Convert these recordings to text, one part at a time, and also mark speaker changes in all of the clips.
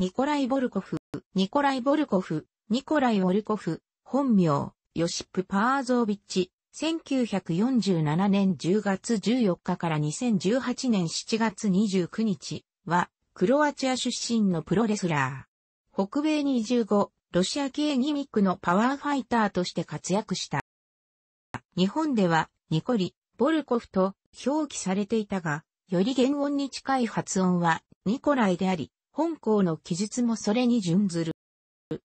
Speaker 1: ニコライ・ボルコフ、ニコライ・ボルコフ、ニコライ・オルコフ、本名、ヨシップ・パーゾービッチ、1947年10月14日から2018年7月29日は、クロアチア出身のプロレスラー。北米25、ロシア系ギミックのパワーファイターとして活躍した。日本では、ニコリ、ボルコフと表記されていたが、より原音に近い発音は、ニコライであり、本校の記述もそれに準ずる。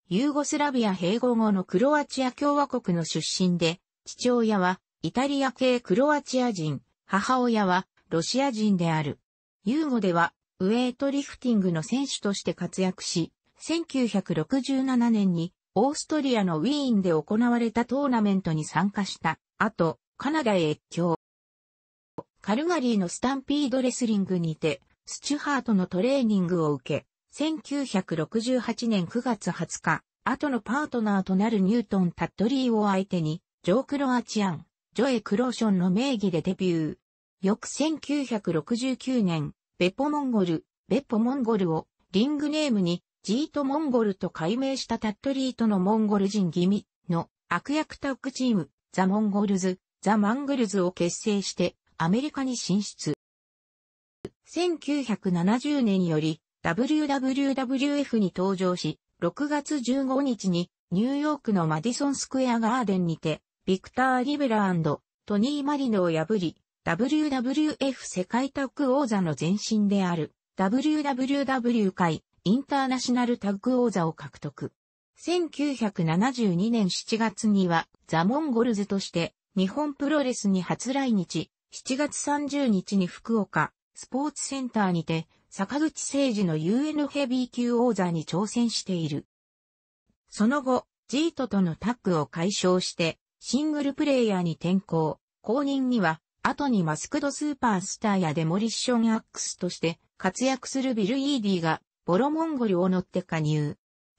Speaker 1: ユーゴスラビア併合後のクロアチア共和国の出身で、父親はイタリア系クロアチア人、母親はロシア人である。ユーゴではウェイトリフティングの選手として活躍し、1967年にオーストリアのウィーンで行われたトーナメントに参加した後、カナダへ越境。カルガリーのスタンピードレスリングにて、スチュハートのトレーニングを受け、1968年9月20日、後のパートナーとなるニュートン・タッドリーを相手に、ジョー・クロアチアン、ジョエ・クローションの名義でデビュー。翌1969年、ベポモンゴル、ベポモンゴルをリングネームにジートモンゴルと改名したタッドリーとのモンゴル人気味の悪役タッグチーム、ザ・モンゴルズ、ザ・マングルズを結成してアメリカに進出。1970年より WWWF に登場し、6月15日にニューヨークのマディソンスクエアガーデンにて、ビクター・リベラトニー・マリノを破り、WWF 世界タッグ王座の前身である WWW 界インターナショナルタッグ王座を獲得。1972年7月にはザ・モンゴルズとして日本プロレスに初来日、7月30日に福岡、スポーツセンターにて、坂口誠二の UN ヘビー級王座に挑戦している。その後、ジートとのタッグを解消して、シングルプレイヤーに転向。後任には、後にマスクドスーパースターやデモリッションアックスとして活躍するビル・イーディが、ボロモンゴルを乗って加入。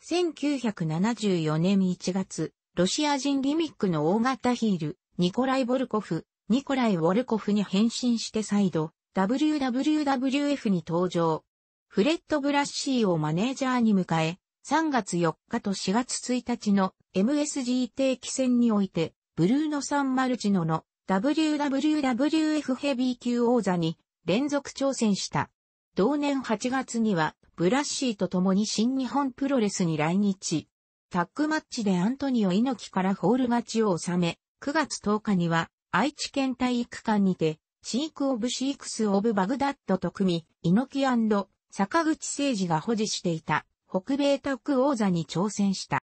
Speaker 1: 1974年1月、ロシア人ギミックの大型ヒール、ニコライ・ボルコフ、ニコライ・ウォルコフに変身して再度、WWWF に登場。フレッド・ブラッシーをマネージャーに迎え、3月4日と4月1日の MSG 定期戦において、ブルーノ・サンマルチノの WWWF ヘビー級王座に連続挑戦した。同年8月には、ブラッシーと共に新日本プロレスに来日。タッグマッチでアントニオ猪木からホール勝ちを収め、9月10日には愛知県体育館にてシーク・オブ・シークス・オブ・バグダッドと組み、猪木坂口誠二が保持していた北米タッグ王座に挑戦した。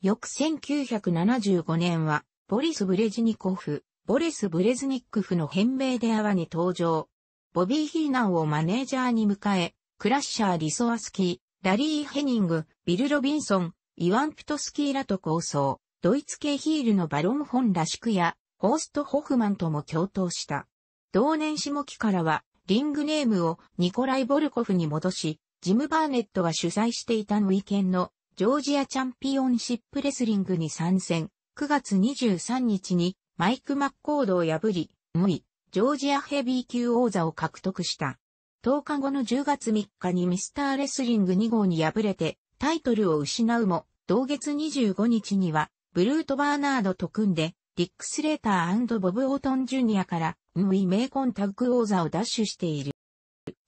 Speaker 1: 翌1975年は、ボリス・ブレジニコフ、ボレス・ブレズニックフの変名でアワに登場。ボビー・ヒーナンをマネージャーに迎え、クラッシャー・リソワスキー、ラリー・ヘニング、ビル・ロビンソン、イワン・プトスキーらと構想、ドイツ系ヒールのバロン・ホン・ラシクや、ホースト・ホフマンとも共闘した。同年下期からは、リングネームをニコライ・ボルコフに戻し、ジム・バーネットが主催していたウィケンのジョージアチャンピオンシップレスリングに参戦。9月23日にマイク・マッコードを破り、無位、ジョージアヘビー級王座を獲得した。10日後の10月3日にミスターレスリング2号に敗れてタイトルを失うも、同月25日にはブルート・バーナードと組んで、リック・スレーターボブ・オートン・ジュニアからムイ名コンタッグ王座を奪取している。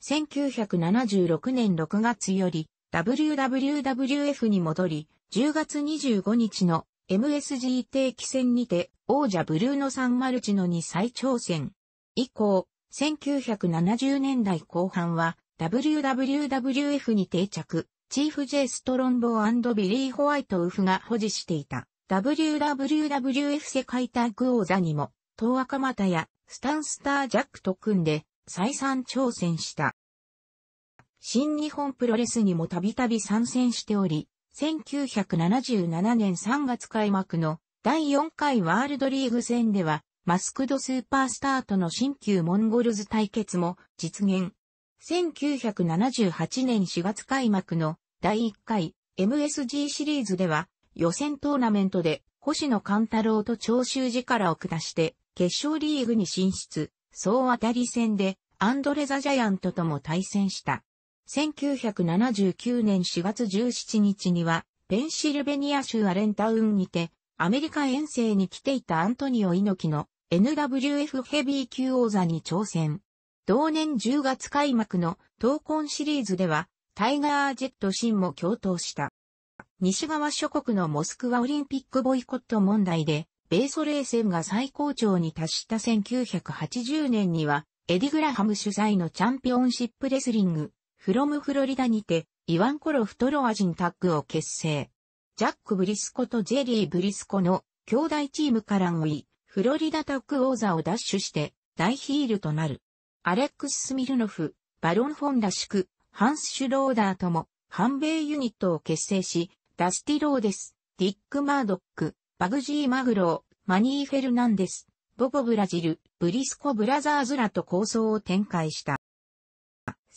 Speaker 1: 1976年6月より WWWF に戻り、10月25日の MSG 定期戦にて王者ブルーノ・サンマルチノに再挑戦。以降、1970年代後半は WWWF に定着、チーフ・ジェイ・ストロンボービリー・ホワイト・ウフが保持していた WWWF 世界タッグ王座にも、東赤股やスタンスター・ジャックと組んで再三挑戦した。新日本プロレスにもたびたび参戦しており、1977年3月開幕の第4回ワールドリーグ戦では、マスクドスーパースターとの新旧モンゴルズ対決も実現。1978年4月開幕の第1回 MSG シリーズでは予選トーナメントで星野勘太郎と長州寺からを下して決勝リーグに進出、総当たり戦でアンドレザ・ジャイアントとも対戦した。1979年4月17日には、ペンシルベニア州アレンタウンにて、アメリカ遠征に来ていたアントニオ猪木の NWF ヘビー級王座に挑戦。同年10月開幕の闘魂シリーズでは、タイガージェットシンも共闘した。西側諸国のモスクワオリンピックボイコット問題で、米ソ冷戦が最高潮に達した1980年には、エディ・グラハム主催のチャンピオンシップレスリング、フロムフロリダにて、イワンコロフトロア人タッグを結成。ジャック・ブリスコとジェリー・ブリスコの兄弟チームから追い、フロリダタッグ王座を奪取して、大ヒールとなる。アレックス・スミルノフ、バロン・フォンらしく、ハンス・シュローダーとも、反米ユニットを結成し、ダスティ・ローデス、ディック・マードック、バグジー・マグロー、マニー・フェルナンデス、ボボ・ブラジル、ブリスコ・ブラザーズらと構想を展開した。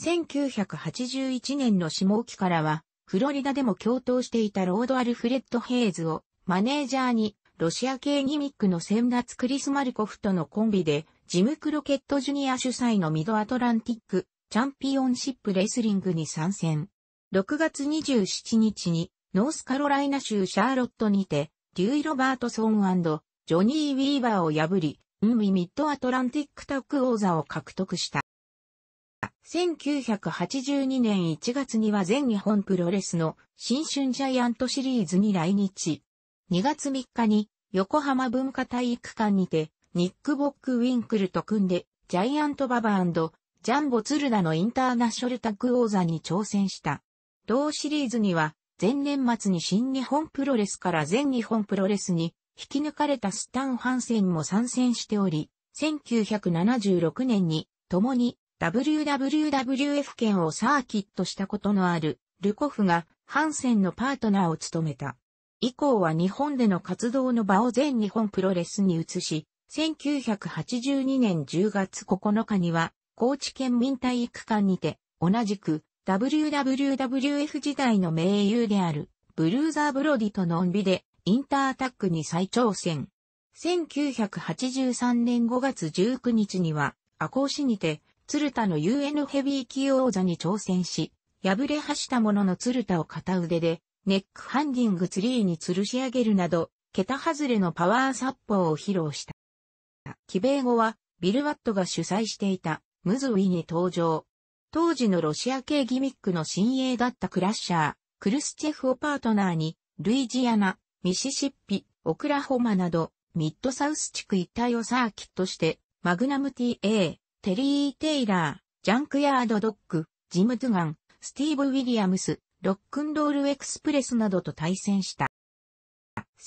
Speaker 1: 1981年の下きからは、フロリダでも共闘していたロード・アルフレッド・ヘイズをマネージャーにロシア系ギミックの先月クリス・マルコフとのコンビで、ジム・クロケット・ジュニア主催のミド・アトランティック・チャンピオンシップ・レスリングに参戦。6月27日にノースカロライナ州シャーロットにてデュイ・ロバートソンジョニー・ウィーバーを破り、ウンビ・ミッドアトランティックタック王座を獲得した。1982年1月には全日本プロレスの新春ジャイアントシリーズに来日。2月3日に横浜文化体育館にてニック・ボック・ウィンクルと組んでジャイアント・ババジャンボ・ツルダのインターナショルタック王座に挑戦した。同シリーズには前年末に新日本プロレスから全日本プロレスに引き抜かれたスタン・ハンセンも参戦しており、1976年に共に WWWF 権をサーキットしたことのあるルコフがハンセンのパートナーを務めた。以降は日本での活動の場を全日本プロレスに移し、1982年10月9日には高知県民体育館にて同じく WWF 時代の盟友である、ブルーザー・ブロディとのんびで、インタータックに再挑戦。1983年5月19日には、ア赤穂市にて、鶴田の UN ヘビー級王座に挑戦し、敗れはしたものの鶴田を片腕で、ネックハンディングツリーに吊るし上げるなど、桁外れのパワー殺法を披露した。帰米後は、ビルワットが主催していた、ムズウィに登場。当時のロシア系ギミックの新鋭だったクラッシャー、クルスチェフをパートナーに、ルイジアナ、ミシシッピ、オクラホマなど、ミッドサウス地区一帯をサーキットして、マグナム TA、テリー・テイラー、ジャンクヤード・ドッグ、ジム・ドゥガン、スティーブ・ウィリアムス、ロックンロール・エクスプレスなどと対戦した。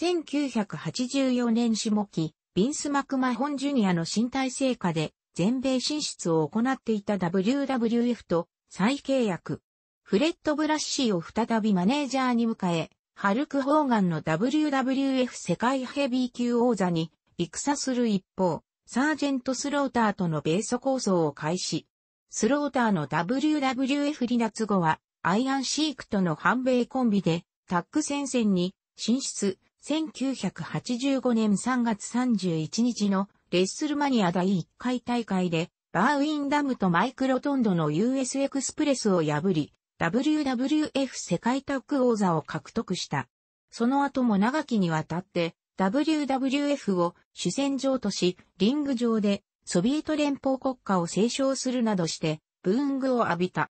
Speaker 1: 1984年下期、ビンス・マクマホン・ジュニアの身体成果で、全米進出を行っていた WWF と再契約。フレッド・ブラッシーを再びマネージャーに迎え、ハルク・ホーガンの WWF 世界ヘビー級王座に戦する一方、サージェント・スローターとの米ソ構想を開始。スローターの WWF 離脱後は、アイアン・シークとの反米コンビで、タッグ戦線に進出、1985年3月31日のレッスルマニア第1回大会で、バーウィンダムとマイクロトンドの US エクスプレスを破り、WWF 世界タッグ王座を獲得した。その後も長きにわたって、WWF を主戦場とし、リング上でソビエト連邦国家を斉唱するなどして、ブーングを浴びた。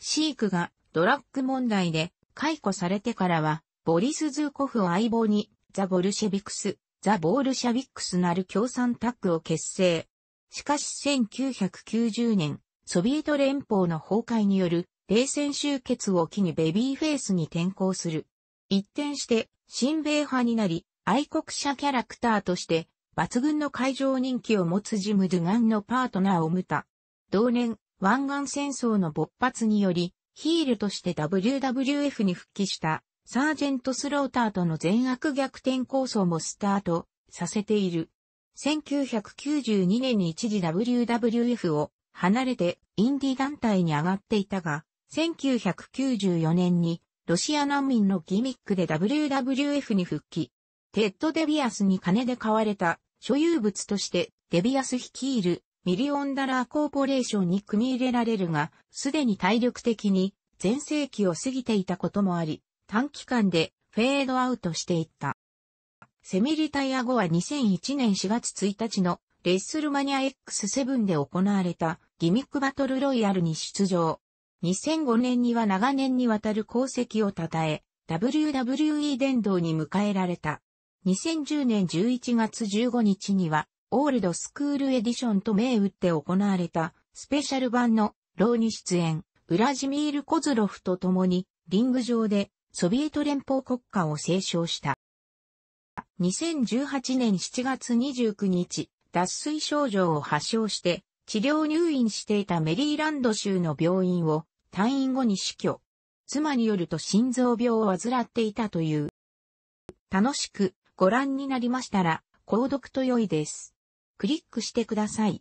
Speaker 1: シークがドラッグ問題で解雇されてからは、ボリス・ズーコフを相棒に、ザ・ボルシェビクス、ザ・ボールシャビックスなる共産タッグを結成。しかし1990年、ソビエト連邦の崩壊による冷戦終結を機にベビーフェイスに転向する。一転して、親米派になり、愛国者キャラクターとして、抜群の会場人気を持つジム・ドゥガンのパートナーをむた。同年、湾岸戦争の勃発により、ヒールとして WWF に復帰した。サージェント・スローターとの全悪逆転構想もスタートさせている。1992年に一時 WWF を離れてインディ団体に上がっていたが、1994年にロシア難民のギミックで WWF に復帰。テッド・デビアスに金で買われた所有物としてデビアス率いるミリオンダラーコーポレーションに組み入れられるが、すでに体力的に全盛期を過ぎていたこともあり、短期間でフェードアウトしていった。セミリタイア後は2001年4月1日のレッスルマニア X7 で行われたギミックバトルロイヤルに出場。2005年には長年にわたる功績を称え、WWE 殿堂に迎えられた。2010年11月15日には、オールドスクールエディションと銘打って行われたスペシャル版のローに出演、ウラジミール・コズロフと共にリング上でソビエト連邦国家を斉唱した。2018年7月29日、脱水症状を発症して、治療入院していたメリーランド州の病院を退院後に死去。妻によると心臓病を患っていたという。楽しくご覧になりましたら、購読と良いです。クリックしてください。